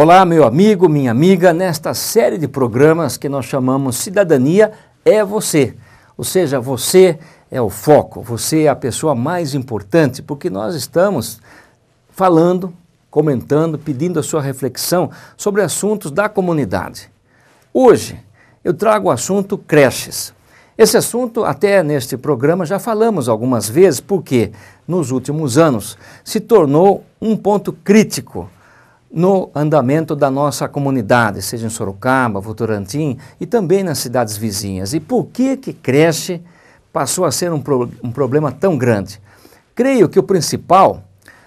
Olá, meu amigo, minha amiga, nesta série de programas que nós chamamos Cidadania é Você. Ou seja, você é o foco, você é a pessoa mais importante, porque nós estamos falando, comentando, pedindo a sua reflexão sobre assuntos da comunidade. Hoje eu trago o assunto creches. Esse assunto, até neste programa, já falamos algumas vezes, porque nos últimos anos se tornou um ponto crítico no andamento da nossa comunidade, seja em Sorocaba, Votorantim e também nas cidades vizinhas. E por que que creche passou a ser um, pro, um problema tão grande? Creio que o principal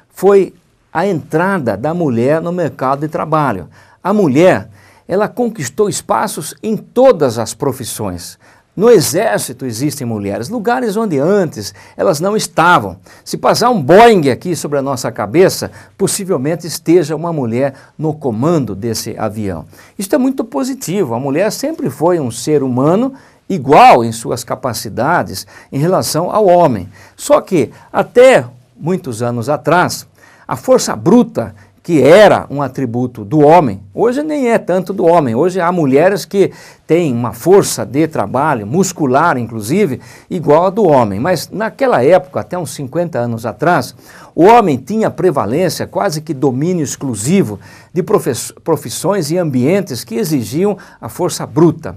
foi a entrada da mulher no mercado de trabalho. A mulher, ela conquistou espaços em todas as profissões. No exército existem mulheres, lugares onde antes elas não estavam. Se passar um Boeing aqui sobre a nossa cabeça, possivelmente esteja uma mulher no comando desse avião. Isto é muito positivo. A mulher sempre foi um ser humano igual em suas capacidades em relação ao homem. Só que até muitos anos atrás, a força bruta que era um atributo do homem, hoje nem é tanto do homem. Hoje há mulheres que têm uma força de trabalho, muscular inclusive, igual a do homem. Mas naquela época, até uns 50 anos atrás, o homem tinha prevalência, quase que domínio exclusivo, de profissões e ambientes que exigiam a força bruta.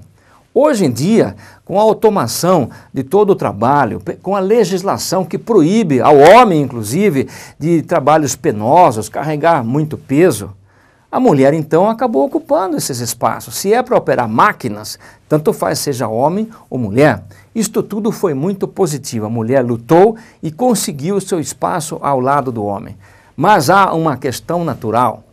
Hoje em dia, com a automação de todo o trabalho, com a legislação que proíbe ao homem, inclusive, de trabalhos penosos, carregar muito peso, a mulher então acabou ocupando esses espaços. Se é para operar máquinas, tanto faz seja homem ou mulher. Isto tudo foi muito positivo. A mulher lutou e conseguiu seu espaço ao lado do homem. Mas há uma questão natural.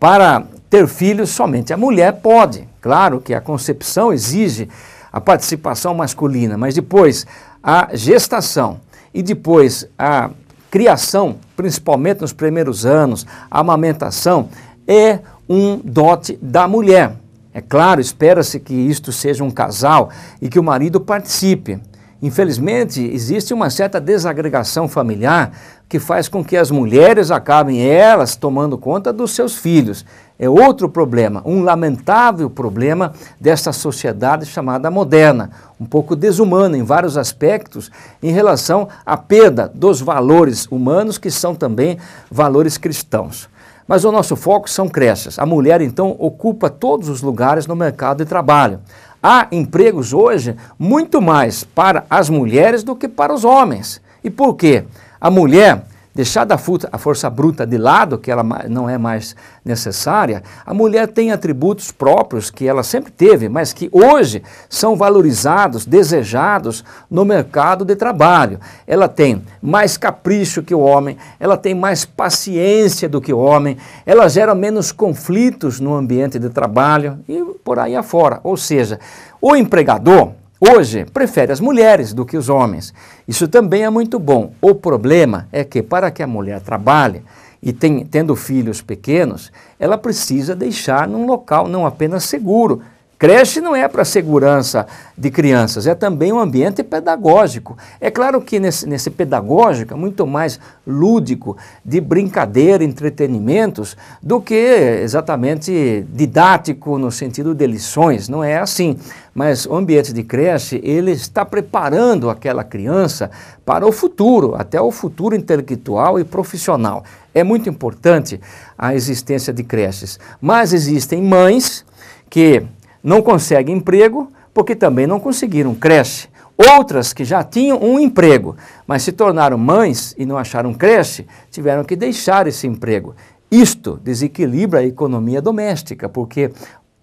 Para ter filhos, somente a mulher pode. Claro que a concepção exige a participação masculina, mas depois a gestação e depois a criação, principalmente nos primeiros anos, a amamentação, é um dote da mulher. É claro, espera-se que isto seja um casal e que o marido participe. Infelizmente, existe uma certa desagregação familiar que faz com que as mulheres acabem elas tomando conta dos seus filhos. É outro problema, um lamentável problema desta sociedade chamada moderna, um pouco desumana em vários aspectos em relação à perda dos valores humanos que são também valores cristãos. Mas o nosso foco são creches. A mulher então ocupa todos os lugares no mercado de trabalho. Há empregos hoje muito mais para as mulheres do que para os homens. E por quê? A mulher deixada a força bruta de lado, que ela não é mais necessária, a mulher tem atributos próprios que ela sempre teve, mas que hoje são valorizados, desejados no mercado de trabalho. Ela tem mais capricho que o homem, ela tem mais paciência do que o homem, ela gera menos conflitos no ambiente de trabalho e por aí afora. Ou seja, o empregador Hoje, prefere as mulheres do que os homens. Isso também é muito bom. O problema é que, para que a mulher trabalhe e tem, tendo filhos pequenos, ela precisa deixar num local não apenas seguro, Creche não é para segurança de crianças, é também um ambiente pedagógico. É claro que nesse, nesse pedagógico é muito mais lúdico, de brincadeira, entretenimentos, do que exatamente didático no sentido de lições, não é assim. Mas o ambiente de creche, ele está preparando aquela criança para o futuro, até o futuro intelectual e profissional. É muito importante a existência de creches, mas existem mães que não conseguem emprego porque também não conseguiram creche. Outras que já tinham um emprego, mas se tornaram mães e não acharam creche, tiveram que deixar esse emprego. Isto desequilibra a economia doméstica, porque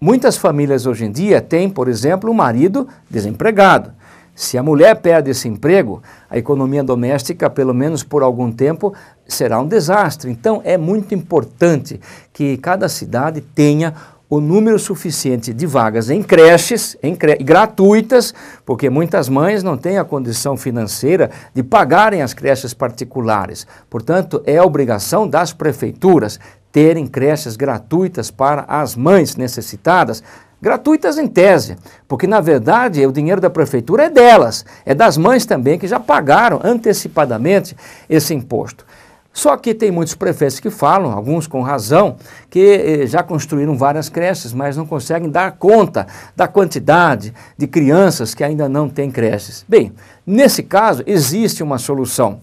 muitas famílias hoje em dia têm, por exemplo, um marido desempregado. Se a mulher perde esse emprego, a economia doméstica, pelo menos por algum tempo, será um desastre. Então é muito importante que cada cidade tenha o número suficiente de vagas em creches, em cre... gratuitas, porque muitas mães não têm a condição financeira de pagarem as creches particulares. Portanto, é obrigação das prefeituras terem creches gratuitas para as mães necessitadas, gratuitas em tese, porque na verdade o dinheiro da prefeitura é delas, é das mães também que já pagaram antecipadamente esse imposto. Só que tem muitos prefeitos que falam, alguns com razão, que eh, já construíram várias creches, mas não conseguem dar conta da quantidade de crianças que ainda não têm creches. Bem, nesse caso, existe uma solução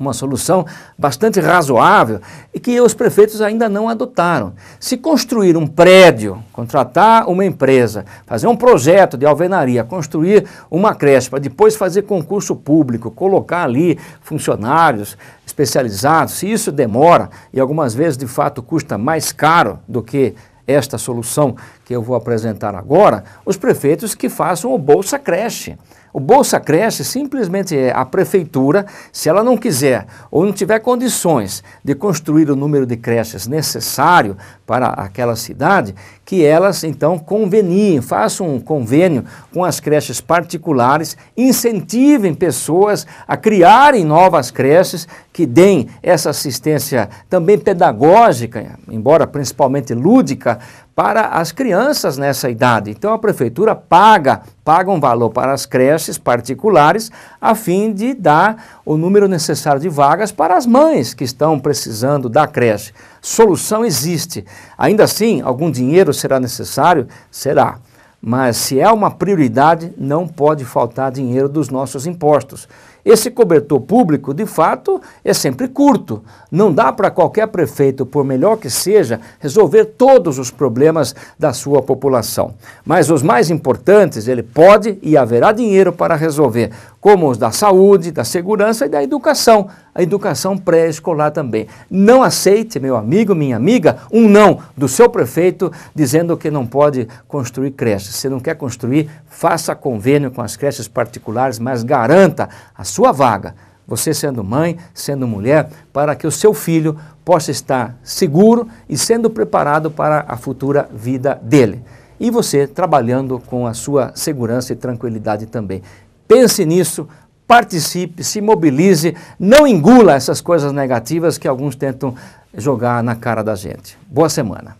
uma solução bastante razoável e que os prefeitos ainda não adotaram. Se construir um prédio, contratar uma empresa, fazer um projeto de alvenaria, construir uma creche, para depois fazer concurso público, colocar ali funcionários especializados, se isso demora e algumas vezes de fato custa mais caro do que esta solução que eu vou apresentar agora, os prefeitos que façam o Bolsa Creche. O Bolsa Creche simplesmente é a prefeitura, se ela não quiser ou não tiver condições de construir o número de creches necessário para aquela cidade, que elas então conveniem, façam um convênio com as creches particulares, incentivem pessoas a criarem novas creches que deem essa assistência também pedagógica, embora principalmente lúdica, para as crianças nessa idade. Então a prefeitura paga, paga um valor para as creches particulares a fim de dar o número necessário de vagas para as mães que estão precisando da creche. Solução existe. Ainda assim, algum dinheiro será necessário? Será. Mas se é uma prioridade, não pode faltar dinheiro dos nossos impostos. Esse cobertor público, de fato, é sempre curto. Não dá para qualquer prefeito, por melhor que seja, resolver todos os problemas da sua população. Mas os mais importantes ele pode e haverá dinheiro para resolver, como os da saúde, da segurança e da educação, a educação pré-escolar também. Não aceite, meu amigo, minha amiga, um não do seu prefeito dizendo que não pode construir creches. Se não quer construir, faça convênio com as creches particulares, mas garanta a sua vaga, você sendo mãe, sendo mulher, para que o seu filho possa estar seguro e sendo preparado para a futura vida dele. E você trabalhando com a sua segurança e tranquilidade também. Pense nisso, participe, se mobilize, não engula essas coisas negativas que alguns tentam jogar na cara da gente. Boa semana.